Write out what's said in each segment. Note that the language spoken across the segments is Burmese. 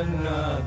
النار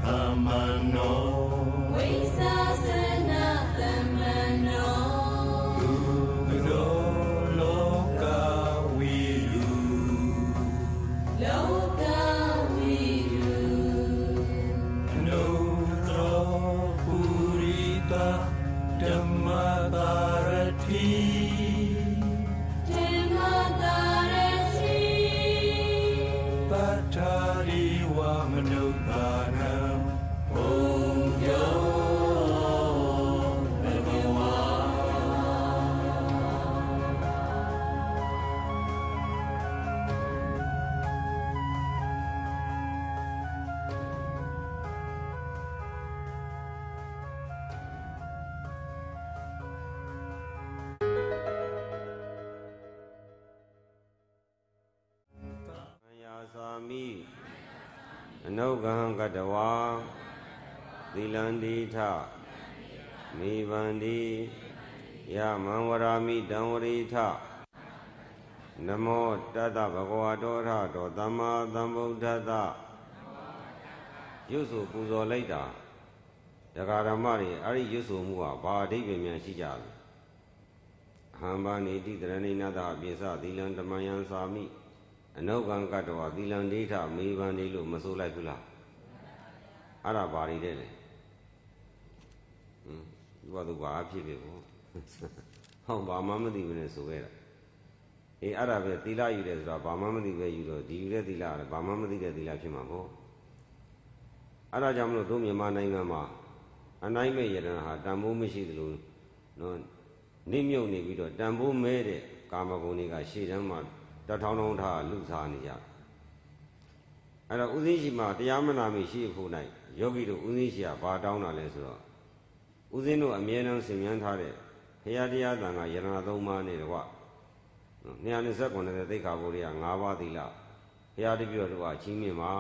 လောကဟံကတဝါသီလန္တိထမိဗန္တိယမံဝရာမိတံဝရိထနမောတတဗဂဝတောထတောသမ္မာ သမ္ဗုဒ္ဓတ္တရုပ်ဆိုပူဇော်လိုက်တာဒကာရမတွေအဲ့ဒီရွတ်ဆိုမှုဟာဘာအဓိပ္ပာယ်များရှိကြလဲဟံဘာနေတိတရဏိနာသပြေစသီလံဓမ္မယံစာမိအနုကံကတ္တဝါသီလံဒိဋ္ဌမေဘံနေလို့မဆိုလိုက်ဘူးလားအဲ့ဒါဘာတွေလဲလဲဟင်ဒီဘာသူဘာဖြစ်ဖြစ်ဘောဟောဘာမှမသိဘူးနဲ့ဆိုခဲ့တာအေးအဲ့ဒါပဲသီလယူတယ်ဆိုတာဘာမှမသိပဲယူတော့ဒီယူတဲ့သီလကဘာမှမသိတဲ့သီလဖြစ်မှာပေါ့အဲ့ဒါကြောင့်မလို့တို့မြန်မာနိုင်ငံမှာအနိုင်မဲ့ယတနာဟာတန်ဖိုးမရှိသလိုနော်နှိမ့်မြုပ်နေပြီးတော့တန်ဖိုးမဲတဲ့ကာမဂုဏ်တွေကရှေ့တန်းမှာတထောင်းထုံးထားလှူစားနေရအဲ့တော့ဥသိရှိမှာတရားမနာမီရှိဖို့၌ယောဂီတို့ဥသိရှိကဘာတောင်းတာလဲဆိုတော့ဥသိတို့အမြဲတမ်းဆင်မြန်းထားတဲ့ဘုရားတရားတန်ခါယရဏသုံးပါးနဲ့တကွ229သိက္ခာပုရိယ5ပါးသီလဘုရားတပြည့်တို့ကချင်းမြင်ပါ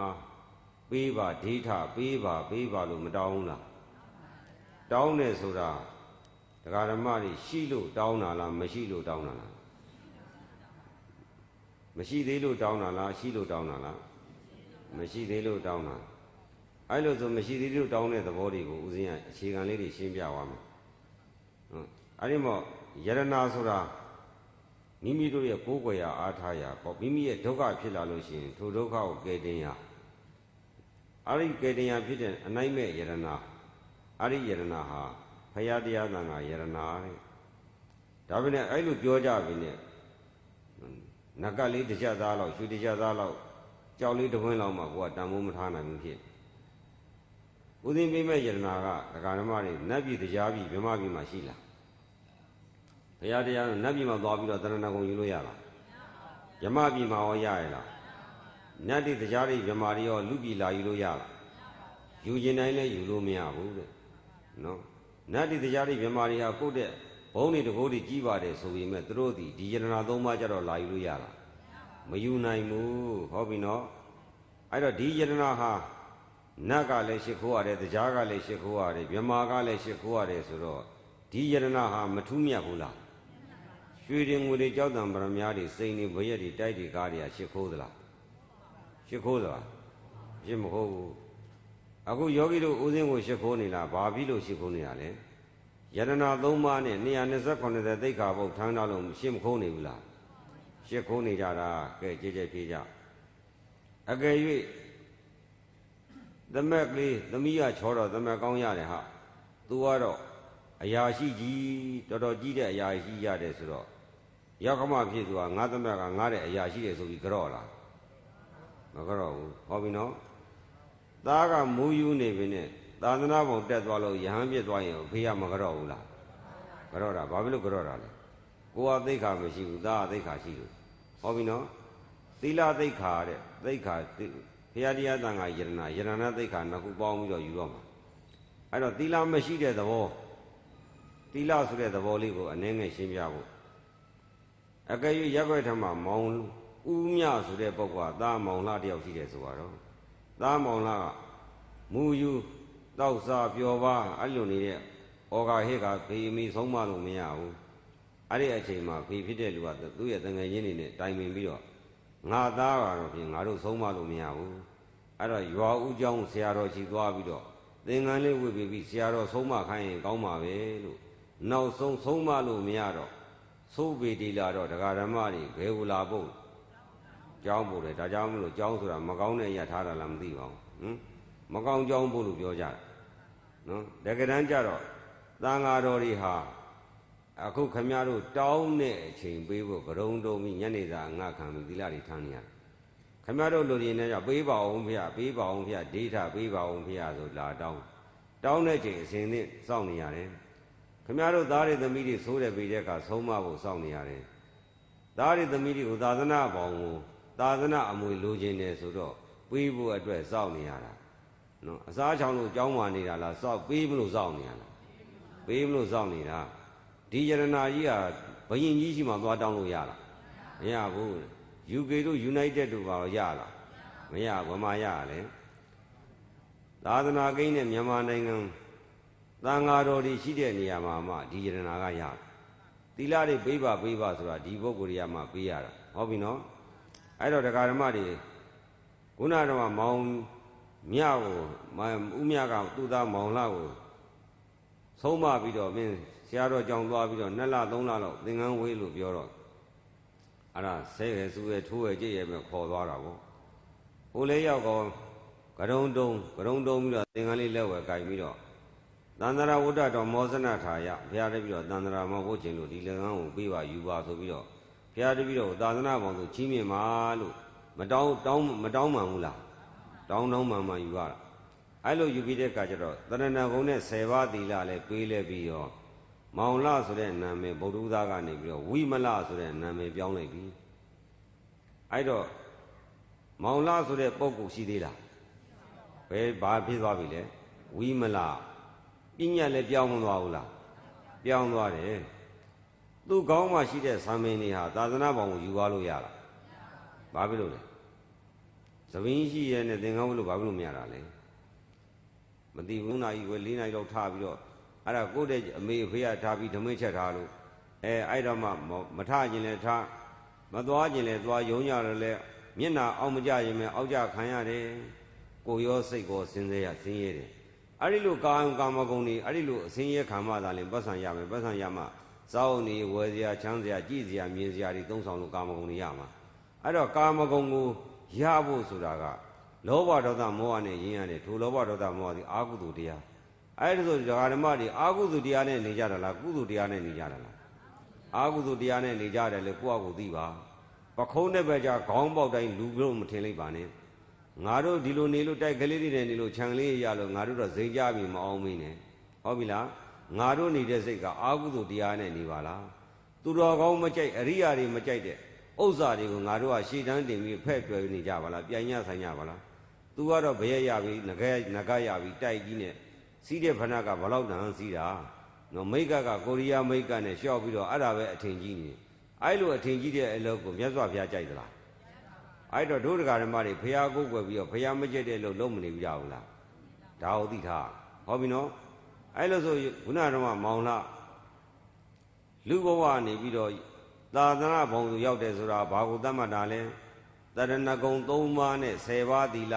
ပေးပါဒိဋ္ဌပေးပါပေးပါလို့မတောင်းလားတောင်းတယ်ဆိုတာတရားဓမ္မတွေရှိလို့တောင်းတာလားမရှိလို့တောင်းတာလားမရှိသေးလို့တောင်းတာလားရှိလို့တောင်းတာလားမရှိသေးလို့တောင်းတာအဲ့လိုဆိုမရှိသေးလို့တောင်းတဲ့သဘောတွေကိုဦးဇင်းကအခြေခံလေးတွေရှင်းပြသွားမယ်ဟုတ်အဲ့ဒီမော့ယရနာဆိုတာမိမိတို့ရဲ့ကိုယ်ွယ်ရာအားထားရာပေါ့မိမိရဲ့ဒုက္ခဖြစ်လာလို့ရှိရင်ထိုဒုက္ခကိုကယ်တင်ရာအဲ့ဒီကယ်တင်ရာဖြစ်တဲ့အနိုင်မဲ့ယရနာအဲ့ဒီယရနာဟာဖရာတရားသံဃာယရနာတဲ့ဒါပေမဲ့အဲ့လိုပြောကြပြီနဲ့နကလေးတစ်ချက်သားလောက်ရွှေတစ်ချက်သားလောက်ကြောက်လေးတစ်ဝင်းလောက်မှကိုကတန်ဖိုးမထားနိုင်ဘူးဖြစ်ဦးသိမ်းပြိမဲ့ယတနာကဒကာဓမ္မတွေနတ်ပြည်တရားပြည်မြမပြည်မှာရှိလားဘုရားတရားနတ်ပြည်မှာသွားပြီးတော့တဏှာကုံယူလို့ရလားမြမပြည်မှာရောရရလားနတ်တိတရားတွေမြမာတွေရောလူပြည်လာယူလို့ရလားယူခြင်းတိုင်းလည်းယူလို့မရဘူးတဲ့နော်နတ်တိတရားတွေမြမာတွေဟာကိုယ့်တဲ့ဘုန်းတွေတကိုးတွေကြီးပါတယ်ဆိုပေမဲ့သူတို့ဒီဒီယန္တနာသုံးပါးကြတော့လာယူလို့ရလားမယူနိုင်ဘူးဟောပြီနော်အဲ့တော့ဒီယန္တနာဟာနတ်ကလည်းရှ िख ိုးရတယ်တရားကလည်းရှ िख ိုးရတယ်မြမာကလည်းရှ िख ိုးရတယ်ဆိုတော့ဒီယန္တနာဟာမထူးမြတ်ဘူးလားရွှေရင်ငွေတွေကြောက်တံပရမများတွေစိန်တွေဘရက်တွေတိုက်တွေကားတွေဟာရှ िख ိုးသလားရှ िख ိုးသလားပြင်မဟုတ်ဘူးအခုယောဂီတို့ဥစဉ်ကိုရှ िख ိုးနေလားဘာပြီးလို့ရှ िख ိုးနေတာလဲယတနာ၃ပါးနဲ့229သိက္ခာပုဒ်ထမ်းထားလို့ရှင်းမခုံးနေဘူးလားရှင်းခုံးနေကြတာကဲကြည်ကြည်ပြေးကြအကယ်၍သမက်ကလေးသမီးကချောတော့သမက်ကောင်းရတယ်ဟာသူကတော့အရာရှိကြီးတော်တော်ကြီးတဲ့အရာရှိရတယ်ဆိုတော့ယောက်ကမဖြစ်သူကငါသမက်ကငါတဲ့အရာရှိတယ်ဆိုပြီးကြော့လားမကြော့ဘူးဟောပြီနော်သားကမူးယူနေပြီနဲ့သာသနာပုံတက်သွားလို့ယဟန်ပြစ်သွားရင်ဖေးရမကြော့ဘူးလားကြော့တာဘာဖြစ်လို့ကြော့တာလဲကိုယ်ကသိခါမရှိဘူးသားကသိခါရှိလို့ဟောပြီနော်သီလသိခါတဲ့သိခါဘုရားတရားတန်ခါယရဏယရဏသိခါနှစ်ခုပေါင်းပြီးတော့ယူတော့မှာအဲ့တော့သီလမရှိတဲ့သဘောသီလဆိုတဲ့သဘောလေးကိုအနည်းငယ်ရှင်းပြဖို့အကယ်၍ရပ်ွက်ထမမောင်ဥမြဆိုတဲ့ပုဂ္ဂိုလ်ကသားမောင်လှတယောက်ရှိတယ်ဆိုတော့သားမောင်လှကမူယူတောက်စားပျော်ပါအဲ့လိုနေတဲ့ဩဃဟိကဘေးမီဆုံးမလို့မရဘူးအဲ့ဒီအချိန်မှာဘေးဖြစ်တဲ့လူကသူ့ရဲ့တငယ်ချင်းတွေနဲ့တိုင်ပင်ပြီးတော့ငါသားကတော့ဖြင့်ငါတို့ဆုံးမလို့မရဘူးအဲ့တော့ရွာဦးကျောင်းဆရာတော်ရှိသွားပြီးတော့သင်္ကန်းလေးဝတ်ပြီးပြီးဆရာတော်ဆုံးမခိုင်းရင်ကောင်းပါပဲလို့နောက်ဆုံးဆုံးမလို့မရတော့သုဗေတီလာတော့ဒကာဓမ္မတွေဘယ်ကိုလာဖို့ကြောင်းဖို့လေဒါကြောင့်မလို့ကြောင်းဆိုတာမကောင်းတဲ့အရာထားတာလားမသိပါဘူးဟင်မကောင်းကြောင်းဖို့လို့ပြောကြတယ်နော်တကယ်တမ်းကျတော့သံဃာတော်တွေဟာ အခုခမရတို့တောင်းတဲ့အချိန်ပေးဖို့ကြုံတုံပြီးညနေစာငှခံပြီးသီလတွေထမ်းနေရတယ်ခမရတို့လူတွေနဲ့ကြောင့်ပေးပါအောင်ဖေရပေးပါအောင်ဖေရဒိဋ္ဌပေးပါအောင်ဖေရဆိုလာတောင်းတောင်းတဲ့အချိန်အစဉ်နဲ့စောင့်နေရတယ်ခမရတို့သားတွေသမီးတွေဆိုးတယ်ပေးတဲ့အခါဆုံးမဖို့စောင့်နေရတယ်သားတွေသမီးတွေကိုသာသနာဘောင်ကိုသာသနာအမွေလိုချင်တယ်ဆိုတော့ပေးဖို့အတွက်စောင့်နေရတာနော်အစားချောင်းလို့ကြောင်းမာနေတာလားစောက်ပေးမလို့စောက်နေရလားပေးမလို့စောက်နေတာဒီယရနာကြီးဟာဘယင်ကြီးရှိမှသွားတောင်းလို့ရလားမရဘူး UK တို့ United တို့ပါတော့ရလားမရဘမရလဲသာသနာကိန်းနဲ့မြန်မာနိုင်ငံသံဃာတော်တွေရှိတဲ့နေရာမှာမှဒီယရနာကရသီလတွေပေးပါပေးပါဆိုတာဒီပုဂ္ဂိုလ်တွေကမှပေးရတာဟုတ်ပြီနော်အဲ့တော့တရားဓမ္မတွေခုနကတော့မောင်မြကိုဥမြကသူ့သားမောင်လာကိုဆုံးမပြီးတော့မင်းဆရာတော်ကြောင်သွားပြီးတော့နှစ်လသုံးလလောက်သင်္ကန်းဝေးလို့ပြောတော့အဲ့ဒါဆဲရယ်စူရယ်ထိုးရယ်ကြည့်ရယ်ပဲခေါ်သွားတာပေါ့ဟိုလေးရောက်တော့ကရုံတုံကရုံတုံပြီးတော့သင်္ကန်းလေးလက်ဝယ်ကင်ပြီးတော့သန္တရာဝတ္တတော်မောဇနထာယဘုရားတပည့်တော်သန္တရာမဟုတ်ခြင်းလို့ဒီလင်္ကန်းကိုပြေးပါယူပါဆိုပြီးတော့ဘုရားတပည့်တော်သာသနာ့ဘောင်ဆိုချီးမြှင့်ပါလို့မတောင်းတောင်းမတောင်းမှန်ဘူးလားတောင်းတောင်းမှန်မှန်ယူရတာအဲ့လိုယူပြီးတဲ့အခါကျတော့တဏဏဂုံနဲ့10ပါးသီလလည်းပေးလဲပြီးတော့မောင်လဆိုတဲ့နာမည်ဗုဒ္ဓဥဒါကနေပြီးတော့ဝိမလဆိုတဲ့နာမည်ပြောင်းလိုက်ပြီအဲ့တော့မောင်လဆိုတဲ့ပုဂ္ဂိုလ်ရှိသေးလားဘယ်ဘာဖြစ်သွားပြီလဲဝိမလပညာလည်းပြောင်းမသွားဘူးလားပြောင်းသွားတယ်သူ့ကောင်းမှရှိတဲ့ဆံမင်းတွေဟာသာသနာ့ဘောင်ကိုယူသွားလို့ရလားဘာဖြစ်လို့လဲသဘင်းရှိရဲနဲ့သင်္ကန်းဝတ်လို့ဘာလို့မရတာလဲမသိဘူးနာကြီးပဲ၄နာရီလောက်ထားပြီးတော့အဲ့ဒါကိုယ့်တဲ့အမေအဖေကထားပြီးဓမင်းချက်ထားလို့အဲအဲ့တော့မှမထခြင်းလဲထားမသွားခြင်းလဲသွားယုံရတယ်လဲမျက်နာအောက်မကြရင်ပဲအောက်ကြခံရတယ်ကိုရောစိတ်ကောစင်စဲရစင်းရဲတယ်အဲ့ဒီလိုကာယကာမဂုဏ်တွေအဲ့ဒီလိုအစင်းရဲခံမှသာလင်ပတ်ဆံရမယ်ပတ်ဆံရမှစောင်းနေဝယ်စရာချမ်းစရာကြည်စရာမြင်စရာတွေသုံးဆောင်လို့ကာမဂုဏ်တွေရမှာအဲ့တော့ကာမဂုဏ်ကိုရဖို့ဆိုတာကလောဘဒေါသမောဟနဲ့ရင်းရတယ်ထိုလောဘဒေါသမောဟသည်အာဟုသူတရားအဲ့ဒါဆိုဓမ္မတွေအာဟုသူတရားနဲ့နေကြတာလားကုသူတရားနဲ့နေကြတာလားအာဟုသူတရားနဲ့နေကြတယ်လေကိုယ့်အကိုသိပါပခုံးတဲ့ဘက်ကြခေါင်းပေါက်တိုင်းလူလို့မထင်လိုက်ပါနဲ့ငါတို့ဒီလိုနေလို့တိုက်ကလေးတွေနဲ့နေလို့ခြံလေးရလို့ငါတို့တော့စိတ်ကြပြီမအောင်မင်းနဲ့ဟုတ်ပြီလားငါတို့နေတဲ့စိတ်ကအာဟုသူတရားနဲ့နေပါလားသူတော်ကောင်းမကြိုက်အရိယာတွေမကြိုက်တဲ့ဥစ္စာတွေကိုငါတို့ကရှေ့တန်းတင်ပြီးဖဲ့တွယ်နေကြပါလားပြိုင်ညဆိုင်ကြပါလား तू ကတော့ဘရက်ရပြီငကဲငကရပြီတိုက်ကြီးနဲ့စီးတဲ့ဖဏကဘလောက်တန်းစီးတာနော်မိကကကိုရီးယားမိကနဲ့ရှော့ပြီးတော့အဲ့ဒါပဲအထင်ကြီးနေအဲ့လိုအထင်ကြီးတဲ့အလုပ်ကိုမြတ်စွာဘုရားကြိုက်သလားအဲ့တော့ဒုဒကာဓမ္မတွေဘုရားကိုကိုွယ်ပြီးတော့ဘုရားမကြိုက်တဲ့လို့လုံးမနေဘူးကြဘူးလားဒါဟုတ်သိထားဟုတ်ပြီနော်အဲ့လိုဆိုခုနကတော့မောင်လာလူဘဝနေပြီးတော့သာသနာဘုံသူ ရောက်တယ်ဆိုတာဘာကိုသတ်မှတ်တာလဲတရဏဂုံ၃ပါးနဲ့၁၀ပါးသီလ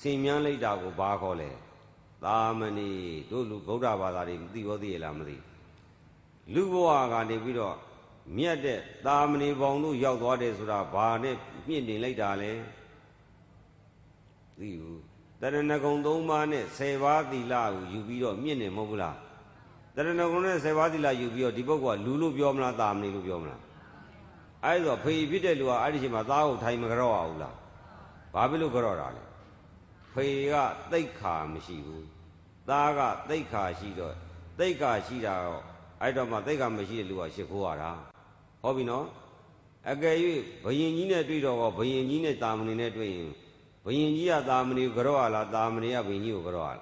စင်မြန်းလိုက်တာကိုဘာခေါ်လဲသာမဏေတို့လူဗုဒ္ဓဘာသာတွေမသိရောသိရလားမသိလူဘဝကနေပြီးတော့မြတ်တဲ့သာမဏေဘောင်တို့ရောက်သွားတယ်ဆိုတာဘာနဲ့မြင့်တင်လိုက်တာလဲသိဘူးတရဏဂုံ၃ပါးနဲ့၁၀ပါးသီလကိုယူပြီးတော့မြင့်နေမဟုတ်ဘူးလားတရဏဂုံနဲ့၁၀ပါးသီလယူပြီးတော့ဒီပုဂ္ဂိုလ်ကလူလို့ပြောမလားသာမဏေလို့ပြောမလားအဲ့ဒါဖေဖြစ်တဲ့လူကအဲ့ဒီချိန်မှာသားကိုထိုင်မကြောက်အောင်လားဘာဖြစ်လို့ကြောက်တာလဲဖေကတိတ်ခါမရှိဘူးသားကတိတ်ခါရှိတော့တိတ်ခါရှိတာတော့အဲ့တော့မှတိတ်ခါမရှိတဲ့လူကရှ िख ိုးရတာဟုတ်ပြီနော်အကယ်၍ဘယင်ကြီးနဲ့တွေ့တော့ဘယင်ကြီးနဲ့တာမဏေနဲ့တွေ့ရင်ဘယင်ကြီးကတာမဏေကိုကြောက်ရလားတာမဏေကဘယင်ကြီးကိုကြောက်ရလား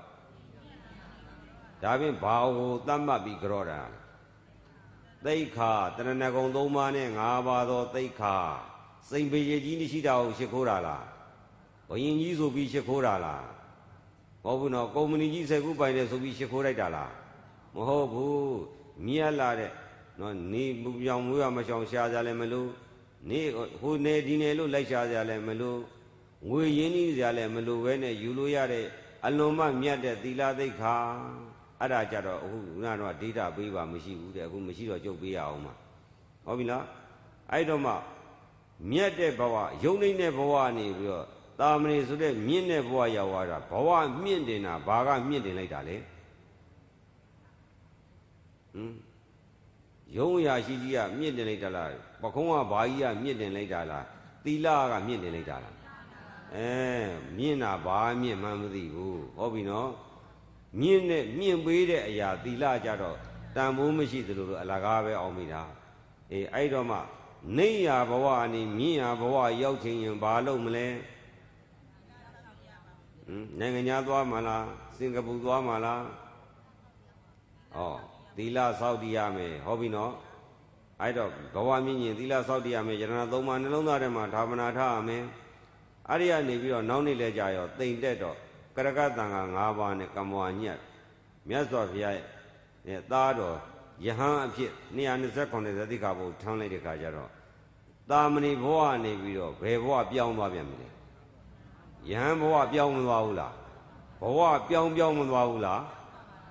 ဒါပြင်ဘာကိုသတ်မှတ်ပြီးကြောက်တာလဲသိခါတဏဏဂုံ၃ပါးနဲ့၅ပါးသောသိခါစိန်ပေရကြီးရှိတာကိုရှိခိုးတာလားဘယင်ကြီးဆိုပြီးရှိခိုးတာလားမဟုတ်ဘူးနော်ကုမ္ပဏီကြီး၁၀ခုပိုင်တယ်ဆိုပြီးရှိခိုးလိုက်တာလားမဟုတ်ဘူးမြတ်လာတဲ့နော်နေမူပြောင်မွေးရမရှောင်ရှားကြလည်းမလို့နေဟိုနေဒီနေလို့လိုက်ရှားကြလည်းမလို့ငွေရင်းကြီးကြလည်းမလို့ပဲနဲ့ယူလို့ရတဲ့အလွန်မှမြတ်တဲ့သီလသိက္ခာအဲ့ဒါကြတော့အခုကတော့ data ပေးပါမရှိဘူးတဲ့အခုမရှိတော့ကြုတ်ပေးရအောင်ပါဟုတ်ပြီလားအဲ့တော့မှမြတ်တဲ့ဘဝယုံနေတဲ့ဘဝနေပြီးတော့တာမဏေဆိုတဲ့မြင့်တဲ့ဘဝရောက်လာတာဘဝမြင့်တင်တာဘာကမြင့်တင်လိုက်တာလဲဟင်ယုံရာရှိကြီးကမြင့်တင်လိုက်တာလားပခုံးကဘာကြီးကမြင့်တင်လိုက်တာလားသီလကမြင့်တင်လိုက်တာလားအဲမြင့်တာဘာမြင့်မှန်းမသိဘူးဟုတ်ပြီနော်မြင့်တဲ့မြင့်ပေးတဲ့အရာသီလကြတော့တန်ဖိုးမရှိသလိုလိုအလကားပဲအောင်မိတာအေးအဲ့တော့မှ နေရဘဝအနေမြင့်ရဘဝရောက်ချင်ရင်ဘာလုပ်မလဲဟင်နိုင်ငံခြားသွားမလားစင်ကာပူသွားမလားဩသီလစောင့်တည်ရမယ်ဟောပြီနော်အဲ့တော့ဘဝမြင့်ရင်သီလစောင့်တည်ရမယ်ယရဏသုံးပါးနှလုံးသားထဲမှာဓာမနာထားရမယ်အဲ့ဒီကနေပြီးတော့နောက်နေ့လဲကြာရောတိမ်တက်တော့ကရကတန်ခါ၅ပါးနဲ့ကမောညတ်မြတ်စွာဘုရားရဲ့သားတော်ယဟန်အဖြစ်229ဇတိကဘုထမ်းလိုက်တဲ့ခါကျတော့တာမဏိဘဝနေပြီးတော့ဘယ်ဘဝပြောင်းသွားပြန်မလဲယဟန်ဘဝပြောင်းမသွားဘူးလားဘဝပြောင်းပြောင်းမသွားဘူးလား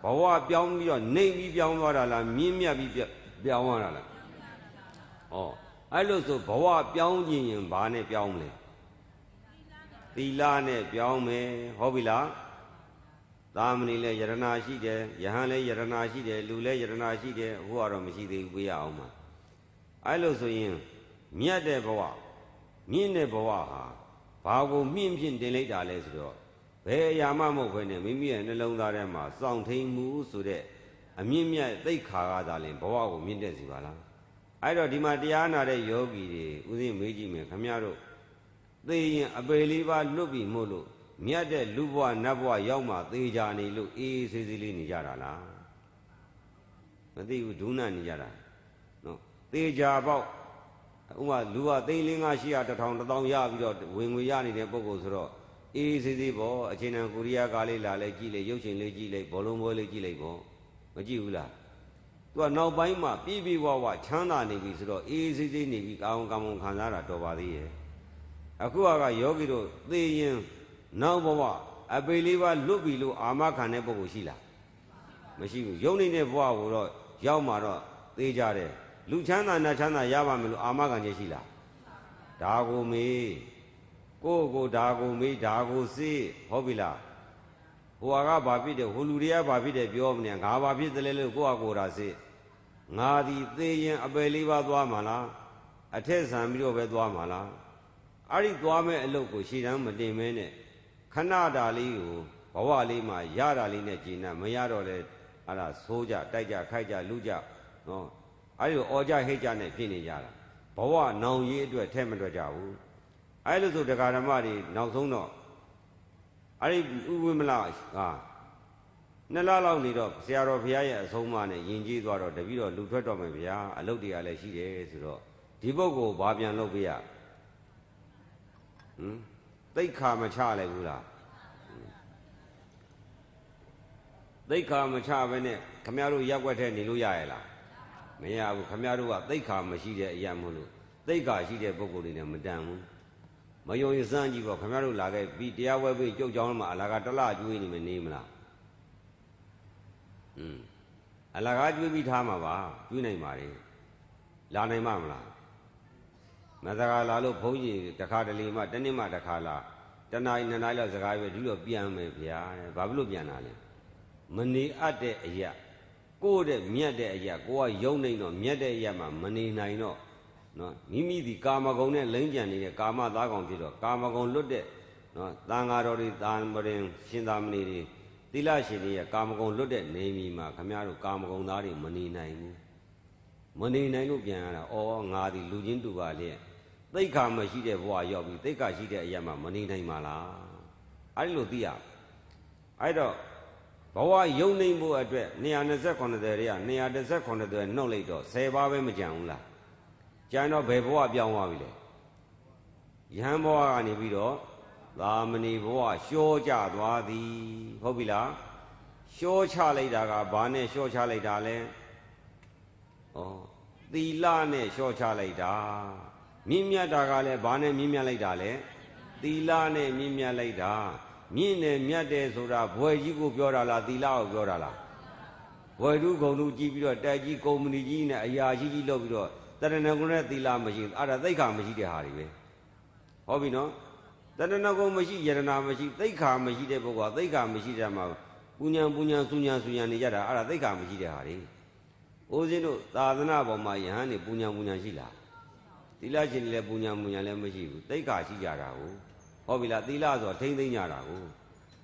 ဘဝပြောင်းပြီးတော့နေပြီးပြောင်းသွားတာလားမြင့်မြတ်ပြီးပြောင်းသွားတာလားဩအဲ့လိုဆိုဘဝပြောင်းခြင်းရင်ဘာနဲ့ပြောင်းမလဲသီလနဲ့ပြောင်းမယ်ဟောပြီလားသာမဏေလည်းယရနာရှိတယ်ယဟန်လည်းယရနာရှိတယ်လူလည်းယရနာရှိတယ်အခုကတော့မရှိသေးဘူးပြရအောင်ပါအဲ့လိုဆိုရင်မြတ်တဲ့ဘဝမြင့်တဲ့ဘဝဟာဘာကိုမြင့်ဖြင့်တင်လိုက်တာလဲဆိုတော့ဘယ်အရာမှမဟုတ်ခွင့်နဲ့မိမိရဲ့နှလုံးသားထဲမှာစောင့်ထိန်မှုဆိုတဲ့အမြင့်မြတ်သိခါကသာလင်ဘဝကိုမြင့်တဲ့စီပါလားအဲ့တော့ဒီမှာတရားနာတဲ့ယောဂီတွေဥစဉ်မေးကြည့်မယ်ခမရတို့သေရင်အပေလေးပါလွတ်ပြီမို့လို့မြတ်တဲ့လူဘဝနတ်ဘဝရောက်မှသေကြနေလို့အေးအေးဆေးဆေးလေးနေကြတာလားမသိဘူးဒုနာနေကြတာနော်သေကြပေါ့ဥမာလူကသိန်း၄၅ရှိရတထောင်တထောင်ရပြီးတော့ဝင်ငွေရနေတဲ့ပုံကိုဆိုတော့အေးအေးဆေးဆေးပေါ့အချိန်တန်ကိုရီးယားကားလေးလာလဲကြည့်လေရုပ်ရှင်လေးကြည့်လေဘောလုံးပွဲလေးကြည့်လိုက်ပေါ့မကြည့်ဘူးလားသူကနောက်ပိုင်းမှာပြည့်ပြည့်ဝဝချမ်းသာနေပြီဆိုတော့အေးအေးဆေးဆေးနေပြီကောင်းကောင်းခံစားတာတော်ပါသေးရဲ့အခုကယောဂီတို့ သေရင် နောက်ဘဝအပေလေးပါလွတ်ပြီလို့အာမခံတဲ့ပုဂ္ဂိုလ်ရှိလားမရှိဘူးယုံနေတဲ့ဘဝကိုတော့ရောက်မှာတော့သေကြတယ်လူချမ်းသာနတ်ချမ်းသာရပါမယ်လို့အာမခံချက်ရှိလားဒါကိုမေးကိုကိုဒါကိုမေးဒါကိုစေးဟုတ်ပြီလားဟိုဟာကဘာဖြစ်တယ်ဟိုလူတွေကဘာဖြစ်တယ်ပြောမနေငါဘာဖြစ်တယ်လဲလို့ကိုကကိုဒါစေးငါဒီသေရင်အပယ်လေးပါသွားမှာလားအထက်ဆံပြီးတော့ပဲသွားမှာလားအဲ့ဒီသွားမဲ့အလုပ်ကိုရှည်တန်းမတင်မဲနဲ့ခဏတာလေးကိုဘဝလေးမှာရတာလေးနဲ့ကျင်နာမရတော့လဲအဲ့ဒါဆိုးကြတိုက်ကြခိုက်ကြလူကြနော်အဲ့ဒီအော်ကြဟိတ်ကြနဲ့ဖြစ်နေကြတာဘဝနောင်ရည်အတွက်ထဲမတွေ့ကြဘူးအဲ့လိုဆိုတရားဓမ္မတွေနောက်ဆုံးတော့အဲ့ဒီဥဝိမလဟာနှစ်လလောက်နေတော့ဆရာတော်ဘုရားရဲ့အဆုံးအမနဲ့ယဉ်ကျေးသွားတော့တပည့်တော်လူထွက်တော့မယ်ဗျာအလုပ်တွေကလည်းရှိတယ်ဆိုတော့ဒီပုဂ္ဂိုလ်ဘာပြန်လုပ်ပြရလဲဟင်သိခါမချလိုက်ဘူးလားသိခါမချဘဲနဲ့ခမရတို့ရက်ွက်ထဲနေလို့ရရဲ့လားမရဘူးခမရတို့ကသိခါမရှိတဲ့အရာမို့လို့သိခါရှိတဲ့ပုံကိုယ်တွေနဲ့မတန်ဘူးမယုံရင်စမ်းကြည့်ပါခမရတို့လာခဲ့ပြီးတရားဝဲပြီးကြုတ်ကြောင်းမှာအလာကတလကျွေးနေမနေမလားอืมအလကားကျွေးပြီးထားမှာပါကျွေးနိုင်ပါလေလာနိုင်မှာမလားငါစကားလာလို့ဘုန်းကြီးတခါတလေမှတနေ့မှတခါလာတနားနှစ်နားလောက်စကားပဲဒီလိုပြန်မယ်ဗျာဘာဖြစ်လို့ပြန်လာလဲမနေအပ်တဲ့အရာကိုယ့်တဲ့မြတ်တဲ့အရာကိုကယုံနေတော့မြတ်တဲ့အရာမှာမနေနိုင်တော့နော်မိမိဒီကာမဂုဏ်နဲ့လိမ့်ကြံနေတဲ့ကာမသားကောင်ဖြစ်တော့ကာမဂုဏ်လွတ်တဲ့နော်သံဃာတော်တွေသံမရင်ရှင်သာမဏေတွေသီလရှင်တွေရဲ့ကာမဂုဏ်လွတ်တဲ့နေမီမှာခမရတို့ကာမဂုဏ်သားတွေမနေနိုင်ဘူးမနေနိုင်လို့ပြန်ရတာအော်ငါဒီလူချင်းတူပါလျက်သိက္ခာမရှိတဲ့ဘဝရောက်ပြီးသိက္ခာရှိတဲ့အရာမှမနေနိုင်ပါလားအဲ့လိုသိရအဲ့တော့ဘဝယုံနိုင်ဖို့အတွက်229တဲ့ရ219တဲ့နှုတ်လိုက်တော့10ပါးပဲမကြံဘူးလားကြံတော့ဘယ်ဘဝပြောင်းသွားပြီလဲယဟန်ဘဝကနေပြီးတော့သာမဏေဘဝရှောကြသွားသည်ဟုတ်ပြီလားရှောချလိုက်တာကဘာနဲ့ရှောချလိုက်တာလဲဩသီလနဲ့ရှောချလိုက်တာမြင့်မြတ်တာကလည်းဘာနဲ့မြင့်မြတ်လိုက်တာလဲသီလနဲ့မြင့်မြတ်လိုက်တာမြင့်နဲ့မြတ်တယ်ဆိုတာဘွယ်ကြီးကိုပြောတာလားသီလကိုပြောတာလားဘွယ်သူဂုံသူကြီးပြီးတော့တက်ကြီးကုမ္ပဏီကြီးနဲ့အရာကြီးကြီးလုပ်ပြီးတော့တရဏဂုံနဲ့သီလမရှိအဲ့ဒါသိက္ခာမရှိတဲ့ဟာတွေပဲဟုတ်ပြီနော်တဏှာကုံမရှိယရနာမရှိသိက္ခာမရှိတဲ့ပုဂ္ဂိုလ်ကသိက္ခာမရှိတဲ့မှာပူညာပူညာစုညာစုညာနေကြတာအဲ့ဒါသိက္ခာမရှိတဲ့ဟာတွေ။ဦးဇင်းတို့သာသနာပေါ်မှာယဟန်နေပူညာပူညာရှိလားသီလရှင်တွေလည်းပူညာမူညာလည်းမရှိဘူးတိတ်ခါရှိကြတာကိုဟောပြီလားသီလဆိုတာထိမ့်သိမ့်ကြတာကို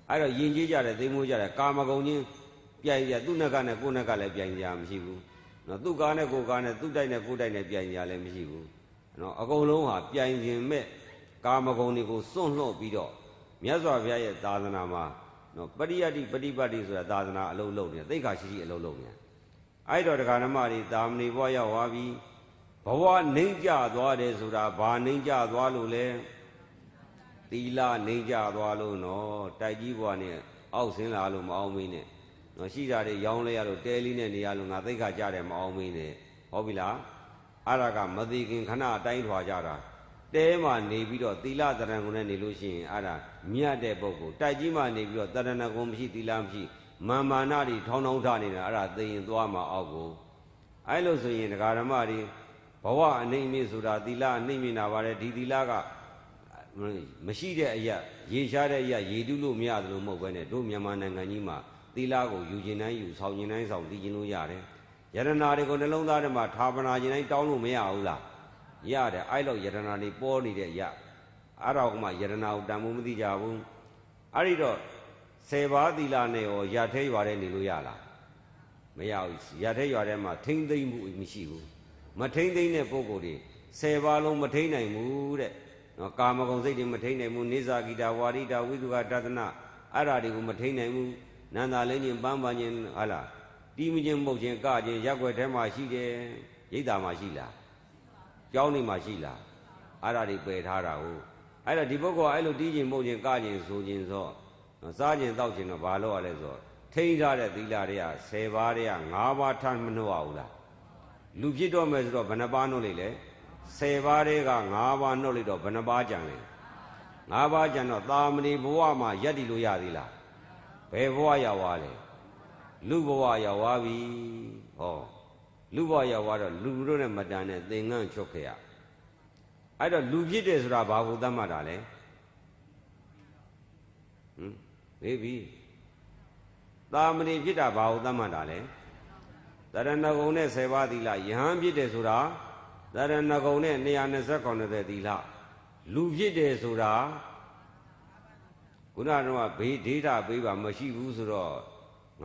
အဲ့တော့ယဉ်ကျေးကြတယ်သိမ်မိုးကြတယ်ကာမဂုဏ်ချင်းပြိုင်ကြသူ့နှက်ကနဲ့ကိုယ့်နှက်ကလည်းပြိုင်ကြမရှိဘူးနော်သူ့ကားနဲ့ကိုယ်ကားနဲ့သူ့တိုက်နဲ့ကိုယ်တိုက်နဲ့ပြိုင်ကြလည်းမရှိဘူးနော်အကုန်လုံးဟာပြိုင်ခြင်းမဲ့ကာမဂုဏ်တွေကိုစွန့်လွတ်ပြီးတော့မြတ်စွာဘုရားရဲ့သာသနာမှာနော်ပရိယတ္တိပฏิပတ်တိဆိုတာသာသနာအလုံးလုံးနေသိက္ခာရှိရှိအလုံးလုံးနေအဲ့တော့ဒကာဓမ္မတွေသာမဏေဘွားရောက်သွားပြီးဘဝနှိမ့်ကြသွားတယ်ဆိုတာဘာနှိမ့်ကြသွားလို့လဲသီလနှိမ့်ကြသွားလို့နော်တိုက်ကြီးဘဝနဲ့အောက်ဆင်းလာလို့မအောင်မင်းနဲ့နော်ရှိတာတွေရောင်းလဲရလို့တဲလေးနဲ့နေရလို့ငါသိခါကြတယ်မအောင်မင်းနဲ့ဟုတ်ပြီလားအဲ့ဒါကမသိခင်ခဏအတိုင်းထွာကြတာတဲမှာနေပြီးတော့သီလတရဏဂုံနဲ့နေလို့ရှိရင်အဲ့ဒါမြတ်တဲ့ပုဂ္ဂိုလ်တိုက်ကြီးမှာနေပြီးတော့တရဏဂုံမရှိသီလမရှိ မာမာနတွေထောင်းထောင်းထနေတာအဲ့ဒါသိရင်သွားမှာအောက်ကိုအဲ့လိုဆိုရင်ဒကာဓမ္မတွေဘဝအနိမ့်မြင့်ဆိုတာသီလအနိမ့်မြင့်တာပါတယ်ဒီသီလကမရှိတဲ့အရာရေရှားတဲ့အရာရေတူးလို့မရသလိုမဟုတ်ဘဲနဲ့တို့မြန်မာနိုင်ငံကြီးမှာသီလကိုယူခြင်းတိုင်းယူဆောင်ခြင်းတိုင်းဆောင်သိခြင်းလို့ရတယ်ယရနာတွေကိုနှလုံးသားထဲမှာထာပနာခြင်းတိုင်းတောင်းလို့မရဘူးလားရတယ်အဲ့လိုယရနာတွေပေါ်နေတဲ့အရာအဲ့ဒါကမှယရနာကိုတန်ဖိုးမသိကြဘူးအဲ့ဒီတော့ဆယ်ပါးသီလနဲ့ရောရထဲရွာထဲနေလို့ရလားမရဘူးရထဲရွာထဲမှာထိမ့်သိမ့်မှုမရှိဘူးမထိမ့်သိမ့်တဲ့ပုဂ္ဂိုလ်တွေဆယ်ပါးလုံးမထိမ့်နိုင်ဘူးတဲ့နော်ကာမဂုဏ်စိတ်တွေမထိမ့်နိုင်ဘူးနေဇာဂီတာဝါရိတာဝိသုဟာတသနာအဲ့ဓာတွေကိုမထိမ့်နိုင်ဘူးနန္တာလင်းခြင်းပန်းပန်းခြင်းဟာလားတီးမခြင်းမုတ်ခြင်းကခြင်းရက်ွက်ထဲမှာရှိတယ်ရိတ်တာမှာရှိလားကြောင်းနေမှာရှိလားအဲ့ဓာတွေပယ်ထားတာဟုတ်အဲ့ဒါဒီပုဂ္ဂိုလ်ကအဲ့လိုတီးခြင်းမုတ်ခြင်းကခြင်းဆိုခြင်းသောစားခြင်းတောက်ခြင်းတော့ဘာလို့ရလဲဆိုတော့ထိမ့်ထားတဲ့သီလတွေက10ပါးတွေက9ပါးထမ်းမနှောရဘူးလားလူဖြစ်တော့မယ်ဆိုတော့ဘယ်နှပါးနှုတ်လိုက်လဲ10ပါးတည်းက9ပါးနှုတ်လိုက်တော့ဘယ်နှပါးကြံလဲ9ပါးကြံတော့သာမဏေဘဝမှာယက်တည်လို့ရသေးလားဘယ်ဘဝရောက်သွားလဲလူဘဝရောက်သွားပြီဟောလူဘဝရောက်သွားတော့လူတို့နဲ့မတန်တဲ့သင်္ကန်းချွတ်ခရအဲ့တော့လူဖြစ်တယ်ဆိုတာဘာကိုသတ်မှတ်တာလဲဟင်ဘေးဘီသာမဏေဖြစ်တာဘာကိုသတ်မှတ်တာလဲတရဏဂုံနဲ့10ပါးသီလယဟန်ဖြစ်တယ်ဆိုတာတရဏဂုံနဲ့129သီလလူဖြစ်တယ်ဆိုတာခုနကတော့ဘေးဒေတာပေးပါ မရှိဘူးဆိုတော့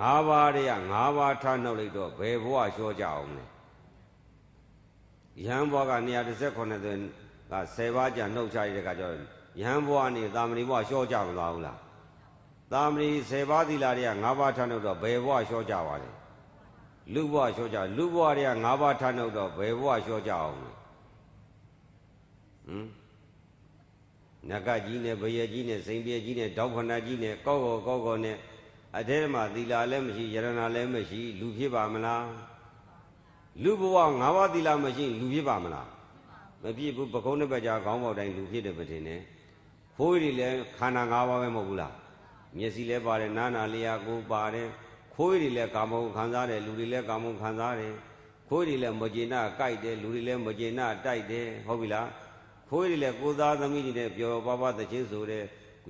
၅ပါးတည်းက၅ပါးထားနှုတ်လိုက်တော့ဘယ်ဘဝလျှောကြအောင်လဲယဟန်ဘဝက139သီလက10ပါးကြာနှုတ်ချရတဲ့ကကြောယဟန်ဘဝနဲ့သာမဏေဘဝလျှောကြမသွားဘူးလားသာမဏေ10ပါးသီလတွေက၅ပါးထားနှုတ်တော့ဘယ်ဘဝလျှောကြပါလဲလူဘဝလျှော့ကြလူဘဝတွေက၅ပါးထားနှုတ်တော့ဘယ်ဘဝလျှော့ကြအောင်လဲဟမ်နဂကြီးနဲ့ဘယက်ကြီးနဲ့စိန်ပြဲကြီးနဲ့ဒေါက်ခဏကြီးနဲ့ကောက်ကောကောက်ကောနဲ့အထဲမှာသီလလည်းမရှိယရဏလည်းမရှိလူဖြစ်ပါမလားလူဘဝ၅ပါးသီလမရှိလူဖြစ်ပါမလားမဖြစ်ဘူးပကုံးတစ်ပတ်ကြာခေါင်းပေါက်တိုင်းလူဖြစ်တယ်မတင်နဲ့ဖိုးရီလည်းခန္ဓာ၅ပါးပဲမဟုတ်ဘူးလားမျက်စိလည်းပါတယ်နားနာလျာကိုယ်ပါတယ်ခိုးတွေလည်းကာမဂုဏ်ခံစားတယ်လူတွေလည်းကာမဂုဏ်ခံစားတယ်ခိုးတွေလည်းမကျေနပ်ကြိုက်တယ်လူတွေလည်းမကျေနပ်တိုက်တယ်ဟုတ်ပြီလားခိုးတွေလည်းကိုသားသမီးတွေနဲ့ပျော်ပါးပါးသချင်းဆိုတဲ့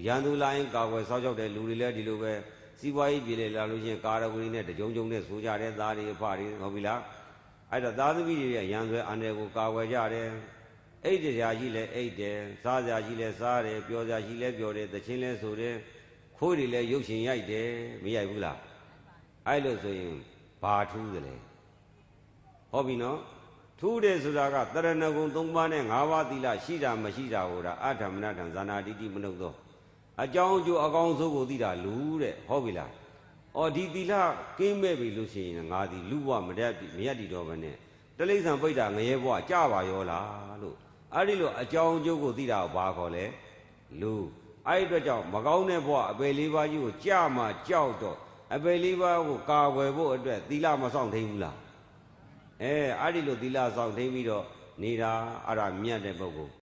ရန်သူလိုင်းကာကွယ်စောင့်ရှောက်တဲ့လူတွေလည်းဒီလိုပဲစီးပွားရေးပြည်လေလာလို့ချင်းကာရဝင်းနဲ့တကြုံကြုံနဲ့ဆိုကြတယ်သားတွေအဖတွေဟုတ်ပြီလားအဲ့တော့သားသမီးတွေရဲ့ရန်ဆွဲအန္တရာယ်ကိုကာကွယ်ကြတယ်အိတ်တရားကြီးလည်းအိတ်တယ်စားစရာကြီးလည်းစားတယ်ပျော်စရာကြီးလည်းပျော်တယ်သချင်းလည်းဆိုတယ်ခိုးတွေလည်းရုပ်ရှင်ရိုက်တယ်မရိုက်ဘူးလားအဲ့လိုဆိုရင်ဘာထူးသလဲဟောပြီနော်ထူးတယ်ဆိုတာကတရဏဂုံ၃ပါးနဲ့၅ပါးသီလရှိတာမရှိတာဟိုတာအထာမဏထံဇာနာတိတိမနုသောအကြောင်းအကျိုးအကောင်းဆုံးကိုသိတာလူတဲ့ဟုတ်ပြီလားအော်ဒီသီလကင်းမဲ့ပြီလို့ရှိရင်ငါဒီလူဘဝမရက်မရက်တီတော့ဘဲနဲ့တလိษံပိတ်တာငရဲဘဝကြပါရောလားလို့အဲ့ဒီလိုအကြောင်းအကျိုးကိုသိတာဘာခေါ်လဲလူအဲ့ဒီအတွက်ကြောင့်မကောင်းတဲ့ဘဝအပေလေးပါးကြီးကိုကြမှာကြောက်တော့အပယ်လေးပါးကိုကာဝယ်ဖို့အတွက်သီလမဆောင်ထိန်ဘူးလားအဲအဲ့ဒီလိုသီလဆောင်ထိန်ပြီးတော့နေတာအဲ့ဒါမြတ်တဲ့ပုဂ္ဂိုလ်